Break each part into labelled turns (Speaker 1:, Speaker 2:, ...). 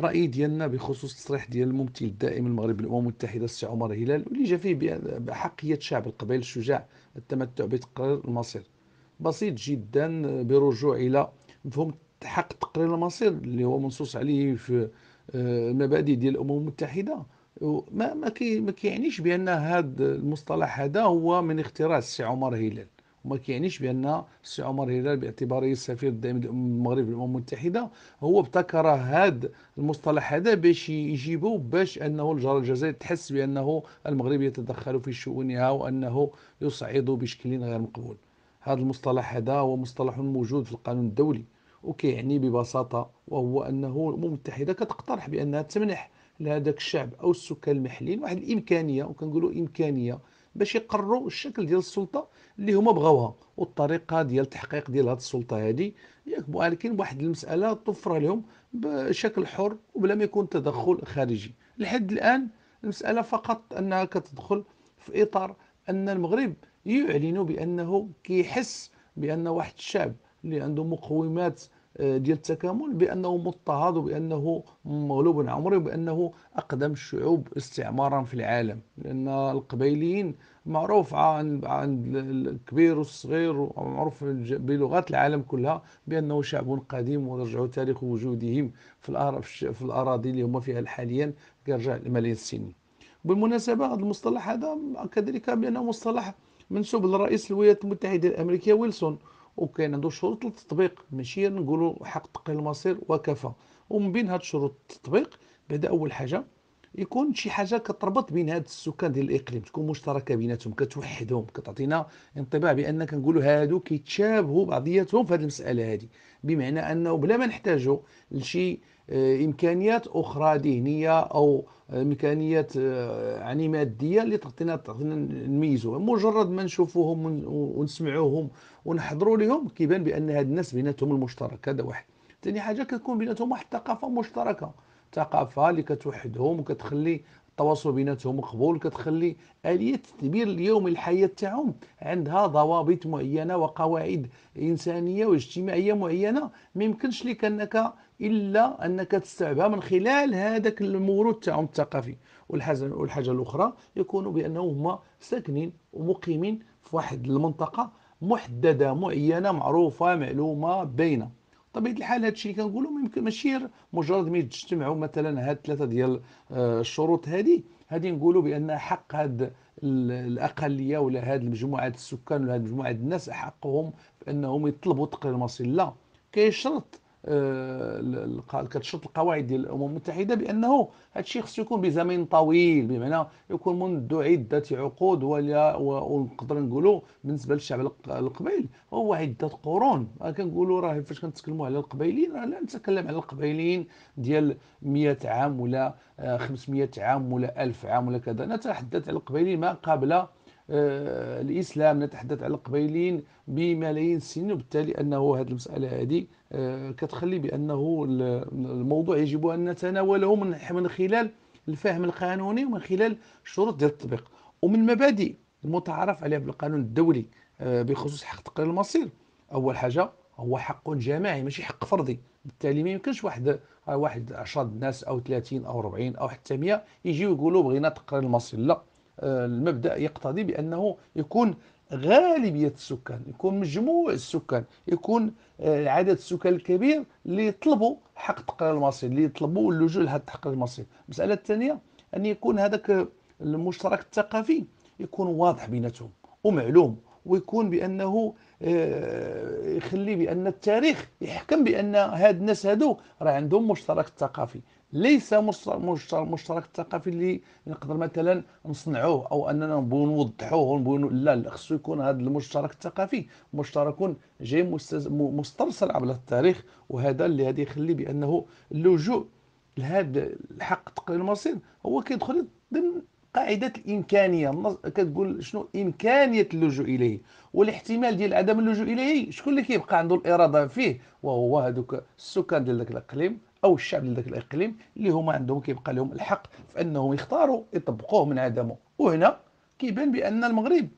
Speaker 1: الراي ديالنا بخصوص التصريح ديال الممثل الدائم المغرب بالامم المتحده السي عمر هلال واللي جا فيه بحقيه شعب القبائل الشجاع التمتع بتقرير المصير بسيط جدا برجوع الى مفهوم حق تقرير المصير اللي هو منصوص عليه في آه، المبادئ ديال الامم المتحده ما ما كيعنيش بان هذا المصطلح هذا هو من اختراع السي عمر هلال ما كيعنيش بان السي عمر هلال باعتباره السفير الدائم للامم المغرب للامم المتحده هو ابتكر هذا المصطلح هذا باش يجيبه باش انه الجزائر تحس بانه المغرب يتدخل في شؤونها وانه يصعد بشكل غير مقبول هذا المصطلح هذا هو مصطلح موجود في القانون الدولي وكيعني ببساطه وهو انه الامم المتحده كتقترح بانها تمنح لهذاك الشعب او السكان المحليين واحد الامكانيه وكنقولوا امكانيه باش يقرروا الشكل ديال السلطه اللي هما بغاوها والطريقه ديال التحقيق ديال هذه السلطه هذه ياك ولكن واحد المساله توفر لهم بشكل حر وبلا ما يكون تدخل خارجي لحد الان المساله فقط انها كتدخل في اطار ان المغرب يعلن بانه كيحس بان واحد الشعب اللي عنده مقومات آه، ديال التكامل بانه مضطهد وبانه مغلوب عمري وبانه اقدم الشعوب استعمارا في العالم لان القبيليين معروف عن عن الكبير والصغير ومعروف بلغات العالم كلها بانه شعب قديم ورجع تاريخ وجودهم في في الاراضي اللي هما فيها حاليا كيرجع لملايين السنين بالمناسبه هذا المصطلح هذا كذلك بانه مصطلح منسوب للرئيس الولايات المتحده الامريكيه ويلسون وكاين عنده شروط للتطبيق ماشي نقولوا حق تقرير المصير وكفى ومن بين هاد شروط التطبيق بعدا اول حاجه يكون شي حاجه كتربط بين هاد السكان ديال الاقليم تكون مشتركه بيناتهم كتوحدهم كتعطينا انطباع بان كنقولوا هادو كيتشابهوا بعضياتهم في هاد المساله هادي بمعنى انه بلا ما نحتاجوا لشي آه، امكانيات اخرى ذهنيه او امكانيات آه، يعني ماديه اللي تعطينا تعطينا نميزو مجرد ما نشوفوهم ونسمعوهم ونحضروا لهم كيبان بان هاد الناس بيناتهم المشترك هذا واحد ثاني حاجه كتكون بيناتهم واحد الثقافه مشتركه ثقافه اللي كتوحدهم وكتخلي التواصل بيناتهم مقبول كتخلي اليه التدبير اليومي الحياه تاعهم عندها ضوابط معينه وقواعد انسانيه واجتماعيه معينه ما يمكنش لك انك الا انك تستوعبها من خلال هذاك المورود تاعهم الثقافي والحاجه والحاجه الاخرى يكون بانه هما ساكنين ومقيمين في واحد المنطقه محدده معينه معروفه معلومه باينه طبيعه الحال هذا الشيء كنقولوا ماشي مجرد ما يجتمعوا مثلا هاد ثلاثه ديال آه، الشروط هذه هذه نقولوا بان حق هاد الاقليه ولا هاد المجموعه السكان ولا هاد مجموعه الناس حقهم بانهم يطلبوا تقرير مصير لا كيشرط آه، كتشرط القواعد ديال الامم المتحده بانه هذا الشيء خصو يكون بزمن طويل بمعنى يكون منذ عده عقود ولا ونقدر نقولوا بالنسبه للشعب القبيل هو عده قرون آه، كنقولوا راه فاش كنتكلموا على القبيلين راه لا نتكلم على القبيلين ديال 100 عام ولا 500 آه، عام ولا 1000 عام ولا كذا نتحدث على القبيلين ما قبل آه، الاسلام نتحدث على القبيلين بملايين السنين وبالتالي انه هذه المساله هذه آه، كتخلي بانه الموضوع يجب ان نتناوله من خلال الفهم القانوني ومن خلال شروط ديال التطبيق ومن المبادئ المتعارف عليها بالقانون الدولي آه، بخصوص حق تقرير المصير اول حاجه هو حق جماعي ماشي حق فردي بالتالي ما يمكنش واحد واحد 10 الناس او 30 او 40 او حتى 100 يجيو يقولوا بغينا تقرير المصير لا المبدا يقتضي بانه يكون غالبيه السكان يكون مجموع السكان يكون آه، عدد السكان الكبير اللي يطلبوا حق تقرير المصير اللي يطلبوا اللجوء لهذا تحقيق المصير المساله الثانيه ان يكون هذاك المشترك الثقافي يكون واضح بيناتهم ومعلوم ويكون بانه آه، يخلي بان التاريخ يحكم بان هاد الناس هادو راه عندهم مشترك ثقافي ليس مشترك ثقافي اللي نقدر مثلا نصنعوه او اننا نبغيو نوضحوه ونبغيو لا خصو يكون هذا المشترك الثقافي مشترك جاي مسترسل عبر التاريخ وهذا اللي غادي يخلي بانه اللجوء لهذا الحق تقرير المصير هو كيدخل ضمن قاعده الامكانيه كتقول شنو امكانيه اللجوء اليه والاحتمال ديال عدم اللجوء اليه شكون اللي كيبقى عنده الاراده فيه وهو هذوك السكان ديال ذاك الاقليم او الشعب لذاك الاقليم اللي هما عندهم كيبقى لهم الحق في انهم يختاروا يطبقوه من عدمه وهنا كيبان بان المغرب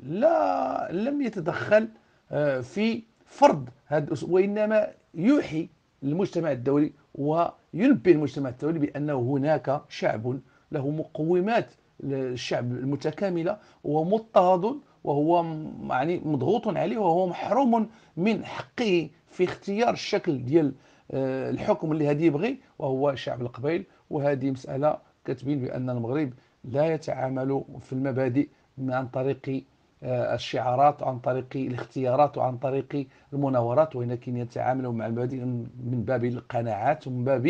Speaker 1: لا لم يتدخل آه، في فرض هذا وانما يوحي المجتمع الدولي وينبه المجتمع الدولي بانه هناك شعب له مقومات الشعب المتكامله ومضطهد وهو يعني مضغوط عليه وهو محروم من حقه في اختيار الشكل ديال آه، الحكم اللي هادي يبغي وهو شعب القبائل وهذه مسألة كتبين بأن المغرب لا يتعامل في المبادئ عن طريق آه، الشعارات عن طريق الاختيارات وعن طريق المناورات ولكن يتعامل مع المبادئ من باب القناعات ومن باب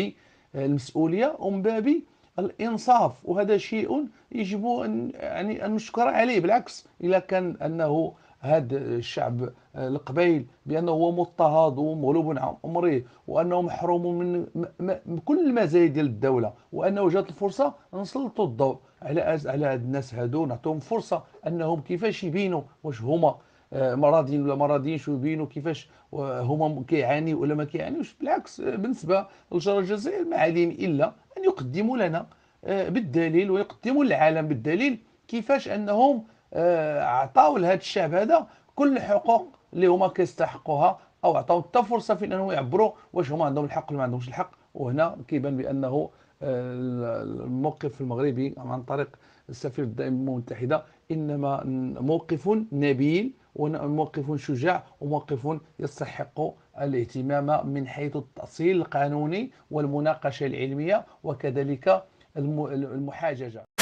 Speaker 1: آه، المسؤولية ومن باب الانصاف وهذا شيء يجب ان يعني ان نشكر عليه بالعكس اذا كان انه هذا الشعب القبائل بأنه هو مضطهد ومغلوب عن أمره وأنه محروم من كل المزايا ديال الدولة وأنه جات الفرصة نسلطوا الضوء على على هاد الناس هادو نعطيهم فرصة أنهم كيفاش يبينوا واش هما آه، مرضين ولا مرضين شو يبينوا كيفاش هما كيعانيوا ولا ما كيعانيوش بالعكس بالنسبة للجزائر الجزائر ما عليهم إلا أن يقدموا لنا آه، بالدليل ويقدموا للعالم بالدليل كيفاش أنهم آه، عطاو لهذا الشعب هذا كل الحقوق اللي هما كيستحقوها او عطاو حتى فرصه في انهم يعبروا واش هما عندهم الحق ولا ما عندهمش الحق وهنا كيبان بانه آه، الموقف المغربي عن طريق السفير الدائم للامم المتحده انما موقف نبيل وموقف شجاع وموقف يستحق الاهتمام من حيث التأصيل القانوني والمناقشه العلميه وكذلك المحاججه